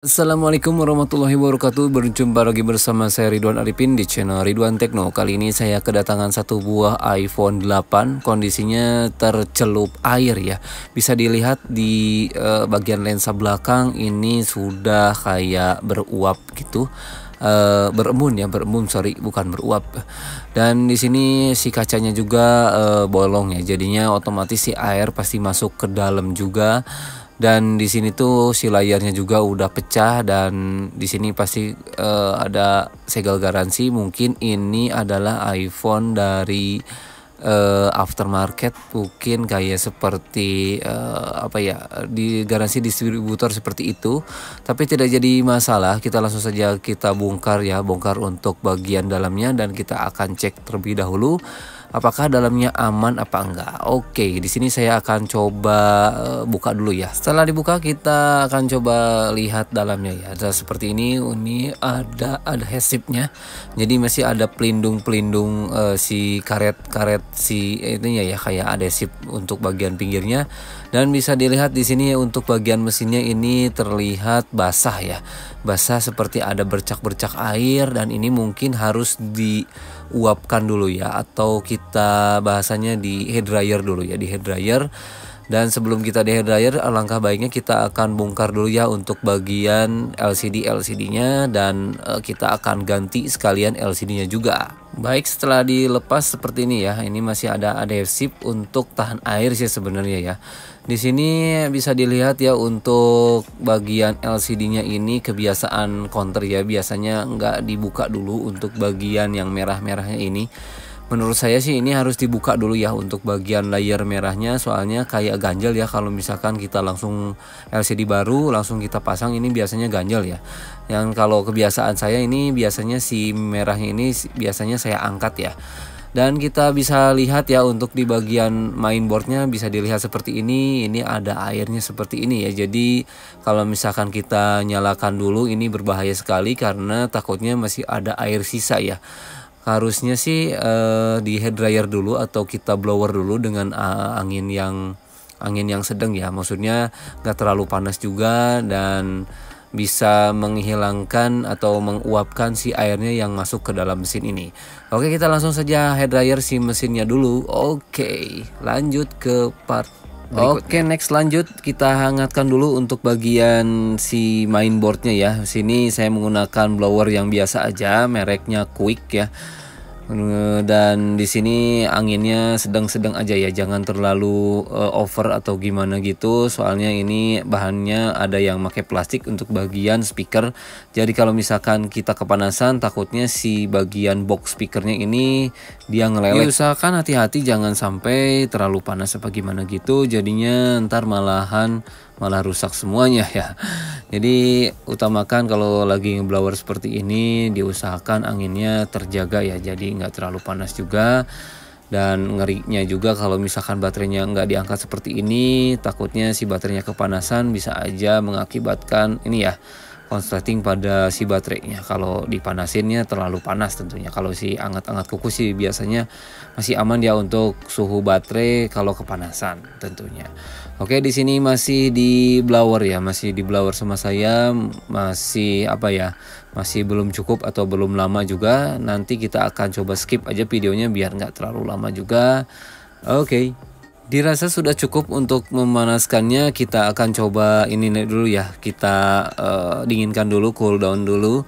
Assalamualaikum warahmatullahi wabarakatuh Berjumpa lagi bersama saya Ridwan Arifin di channel Ridwan Tekno Kali ini saya kedatangan satu buah iPhone 8 Kondisinya tercelup air ya Bisa dilihat di e, bagian lensa belakang ini sudah kayak beruap gitu Uh, eh, berembun ya berembun sorry bukan beruap dan di sini si kacanya juga uh, bolong ya jadinya otomatis si air pasti masuk ke dalam juga dan di sini tuh si layarnya juga udah pecah dan di sini pasti uh, ada segel garansi mungkin ini adalah iPhone dari uh, aftermarket mungkin kayak seperti uh, apa ya di garansi distributor seperti itu tapi tidak jadi masalah kita langsung saja kita bongkar ya bongkar untuk bagian dalamnya dan kita akan cek terlebih dahulu apakah dalamnya aman apa enggak. Oke, di sini saya akan coba eh, buka dulu ya. Setelah dibuka kita akan coba lihat dalamnya ya. Ada seperti ini, ini ada ada Jadi masih ada pelindung-pelindung uh, si karet-karet si eh, itunya ya kayak adhesif untuk bagian pinggirnya dan bisa dilihat di sini ya, untuk bagian mesinnya ini terlihat basah ya. Basah seperti ada bercak-bercak air dan ini mungkin harus diuapkan dulu ya atau kita bahasanya di hair dryer dulu ya, di hair dryer. Dan sebelum kita di hair dryer, alangkah baiknya kita akan bongkar dulu ya untuk bagian LCD LCD-nya dan eh, kita akan ganti sekalian LCD-nya juga. Baik setelah dilepas seperti ini ya, ini masih ada adhesif untuk tahan air sih sebenarnya ya. Di sini bisa dilihat ya untuk bagian LCD-nya ini kebiasaan counter ya, biasanya nggak dibuka dulu untuk bagian yang merah-merahnya ini menurut saya sih ini harus dibuka dulu ya untuk bagian layer merahnya soalnya kayak ganjel ya kalau misalkan kita langsung LCD baru langsung kita pasang ini biasanya ganjel ya yang kalau kebiasaan saya ini biasanya si merah ini biasanya saya angkat ya dan kita bisa lihat ya untuk di bagian mainboardnya bisa dilihat seperti ini ini ada airnya seperti ini ya jadi kalau misalkan kita nyalakan dulu ini berbahaya sekali karena takutnya masih ada air sisa ya harusnya sih uh, di hair dryer dulu atau kita blower dulu dengan uh, angin yang angin yang sedang ya maksudnya nggak terlalu panas juga dan bisa menghilangkan atau menguapkan si airnya yang masuk ke dalam mesin ini. Oke, kita langsung saja hair dryer si mesinnya dulu. Oke, lanjut ke part berikutnya. Oke, next lanjut kita hangatkan dulu untuk bagian si mainboardnya ya. Sini saya menggunakan blower yang biasa aja, mereknya Quick ya dan di sini anginnya sedang-sedang aja ya jangan terlalu uh, over atau gimana gitu soalnya ini bahannya ada yang pakai plastik untuk bagian speaker jadi kalau misalkan kita kepanasan takutnya si bagian box speakernya ini dia ngelewet usahakan hati-hati jangan sampai terlalu panas apa gimana gitu jadinya ntar malahan malah rusak semuanya ya. Jadi utamakan kalau lagi blower seperti ini diusahakan anginnya terjaga ya. Jadi nggak terlalu panas juga dan ngeriknya juga kalau misalkan baterainya nggak diangkat seperti ini takutnya si baterainya kepanasan bisa aja mengakibatkan ini ya konsleting pada si baterainya. Kalau dipanasinnya terlalu panas tentunya. Kalau si anget-anget kuku sih biasanya masih aman ya untuk suhu baterai kalau kepanasan tentunya. Oke, di sini masih di blower ya, masih di blower sama saya, masih apa ya? Masih belum cukup atau belum lama juga. Nanti kita akan coba skip aja videonya biar nggak terlalu lama juga. Oke. Okay dirasa sudah cukup untuk memanaskannya kita akan coba ini dulu ya kita uh, dinginkan dulu cool down dulu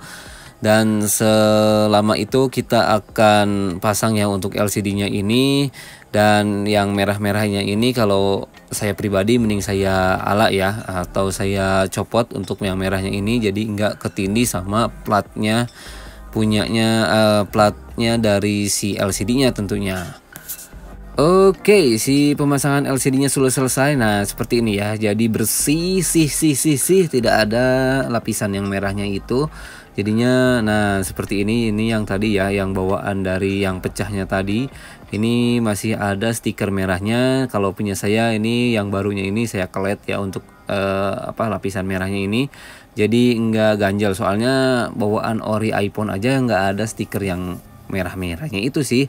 dan selama itu kita akan pasang ya untuk LCD-nya ini dan yang merah-merahnya ini kalau saya pribadi mending saya ala ya atau saya copot untuk yang merahnya ini jadi nggak ketindih sama platnya punyanya uh, platnya dari si LCD-nya tentunya. Oke, si pemasangan LCD-nya sudah selesai. Nah, seperti ini ya. Jadi bersih, sih, sih, sih, sih, tidak ada lapisan yang merahnya itu. Jadinya, nah seperti ini. Ini yang tadi ya, yang bawaan dari yang pecahnya tadi. Ini masih ada stiker merahnya. Kalau punya saya ini yang barunya ini saya kelet ya untuk eh, apa lapisan merahnya ini. Jadi nggak ganjel soalnya bawaan ori iPhone aja nggak ada stiker yang merah-merahnya itu sih.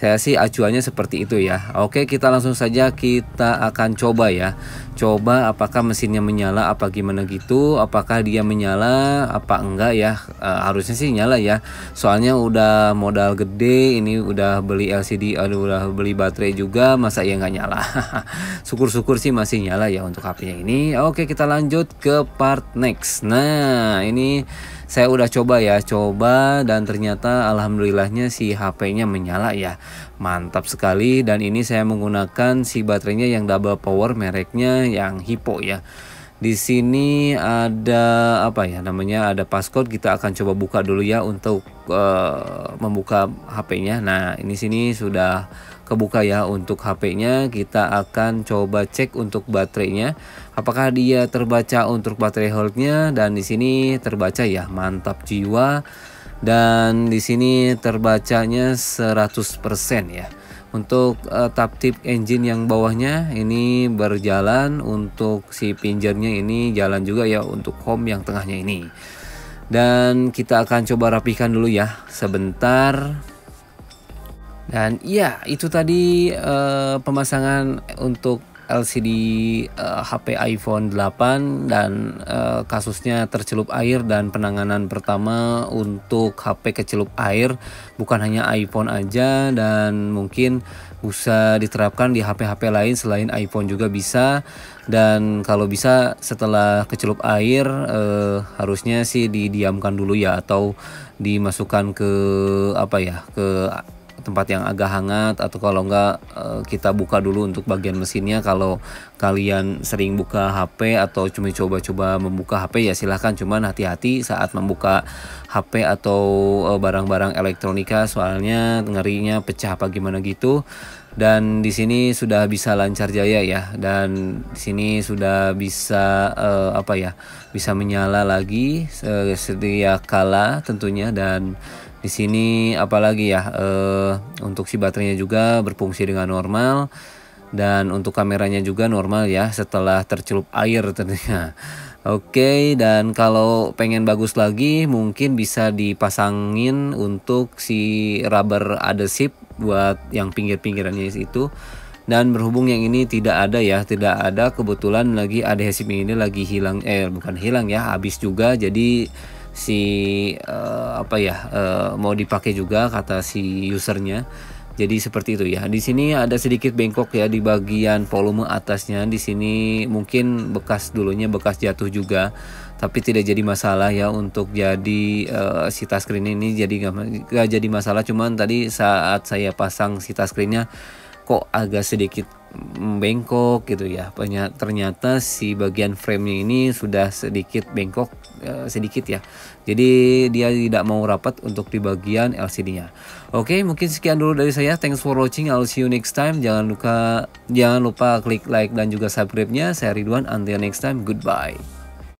Saya sih acuannya seperti itu ya. Oke, kita langsung saja kita akan coba ya. Coba apakah mesinnya menyala apa gimana gitu, apakah dia menyala apa enggak ya. E, harusnya sih nyala ya. Soalnya udah modal gede, ini udah beli LCD, aduh udah beli baterai juga, masa ya nggak nyala. Syukur-syukur sih masih nyala ya untuk HP-nya ini. Oke, kita lanjut ke part next. Nah, ini saya udah coba ya, coba dan ternyata alhamdulillahnya si HP-nya menyala ya. Mantap sekali dan ini saya menggunakan si baterainya yang double power mereknya yang Hippo ya. Di sini ada apa ya namanya ada passcode kita akan coba buka dulu ya untuk uh, membuka HP-nya. Nah, ini sini sudah kebuka ya untuk HP-nya. Kita akan coba cek untuk baterainya apakah dia terbaca untuk baterai holdnya dan di sini terbaca ya. Mantap jiwa dan di sini terbacanya 100% ya. Untuk uh, tap tip engine yang bawahnya ini berjalan untuk si pinjernya ini jalan juga ya untuk home yang tengahnya ini. Dan kita akan coba rapikan dulu ya sebentar. Dan ya itu tadi uh, pemasangan untuk LCD uh, eh, HP iPhone 8 dan uh, kasusnya tercelup air dan penanganan pertama untuk HP kecelup air bukan hanya iPhone aja dan mungkin bisa diterapkan di HP-HP lain selain iPhone juga bisa dan kalau bisa setelah kecelup air eh, harusnya sih didiamkan dulu ya atau dimasukkan ke apa ya ke tempat yang agak hangat atau kalau enggak eh, kita buka dulu untuk bagian mesinnya kalau kalian sering buka HP atau cuma coba-coba membuka HP ya silahkan cuman hati-hati saat membuka HP atau eh, barang-barang elektronika soalnya ngerinya pecah apa gimana gitu dan di sini sudah bisa lancar jaya ya dan di sini sudah bisa uh, apa ya bisa menyala lagi uh, sedia kala tentunya dan di sini apalagi ya e, untuk si baterainya juga berfungsi dengan normal dan untuk kameranya juga normal ya setelah tercelup air tentunya oke okay, dan kalau pengen bagus lagi mungkin bisa dipasangin untuk si rubber adhesive buat yang pinggir-pinggirannya itu dan berhubung yang ini tidak ada ya tidak ada kebetulan lagi adhesive ini lagi hilang eh bukan hilang ya habis juga jadi si uh, apa ya uh, mau dipakai juga kata si usernya jadi seperti itu ya di sini ada sedikit bengkok ya di bagian volume atasnya di sini mungkin bekas dulunya bekas jatuh juga tapi tidak jadi masalah ya untuk jadi uh, si touchscreen ini jadi gak, gak jadi masalah cuman tadi saat saya pasang si touchscreennya kok agak sedikit bengkok gitu ya ternyata si bagian framenya ini sudah sedikit bengkok eh, sedikit ya jadi dia tidak mau rapat untuk di bagian LCD nya oke mungkin sekian dulu dari saya thanks for watching I'll see you next time jangan lupa jangan lupa klik like dan juga subscribe nya saya Ridwan until next time goodbye